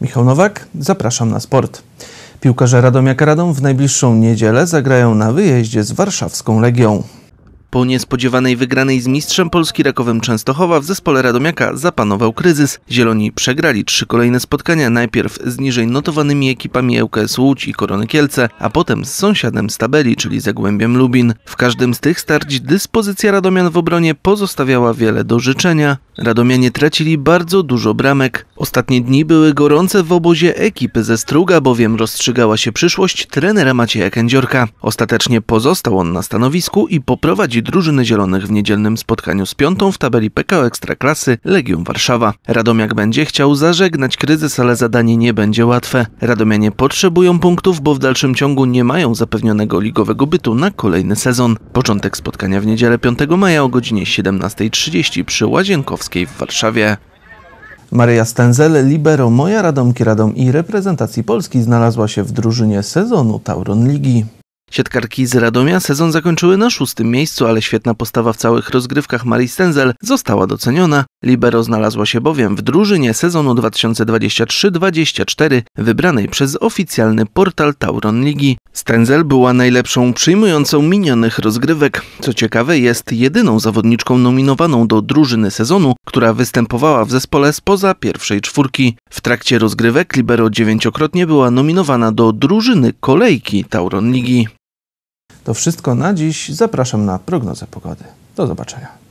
Michał Nowak, zapraszam na sport. Piłkarze Radomiaka Radom w najbliższą niedzielę zagrają na wyjeździe z warszawską Legią. Po niespodziewanej wygranej z mistrzem Polski Rakowem Częstochowa w zespole Radomiaka zapanował kryzys. Zieloni przegrali trzy kolejne spotkania, najpierw z niżej notowanymi ekipami ŁKS Łódź i Korony Kielce, a potem z sąsiadem z tabeli, czyli Zagłębiem Lubin. W każdym z tych starć dyspozycja Radomian w obronie pozostawiała wiele do życzenia. Radomianie tracili bardzo dużo bramek. Ostatnie dni były gorące w obozie ekipy ze Struga, bowiem rozstrzygała się przyszłość trenera Macieja Kędziorka. Ostatecznie pozostał on na stanowisku i poprowadził odwiedzi drużyny zielonych w niedzielnym spotkaniu z piątą w tabeli PKO Ekstraklasy Legium Warszawa. Radomiak będzie chciał zażegnać kryzys, ale zadanie nie będzie łatwe. Radomianie potrzebują punktów, bo w dalszym ciągu nie mają zapewnionego ligowego bytu na kolejny sezon. Początek spotkania w niedzielę 5 maja o godzinie 17.30 przy Łazienkowskiej w Warszawie. Maria Stenzel, libero Moja Radomki Radom i reprezentacji Polski znalazła się w drużynie sezonu Tauron Ligi. Siatkarki z Radomia sezon zakończyły na szóstym miejscu, ale świetna postawa w całych rozgrywkach Marii Stenzel została doceniona. Libero znalazła się bowiem w drużynie sezonu 2023-24 wybranej przez oficjalny portal Tauron Ligi. Stenzel była najlepszą przyjmującą minionych rozgrywek. Co ciekawe, jest jedyną zawodniczką nominowaną do drużyny sezonu, która występowała w zespole spoza pierwszej czwórki. W trakcie rozgrywek Libero dziewięciokrotnie była nominowana do drużyny kolejki Tauron Ligi. To wszystko na dziś. Zapraszam na prognozę pogody. Do zobaczenia.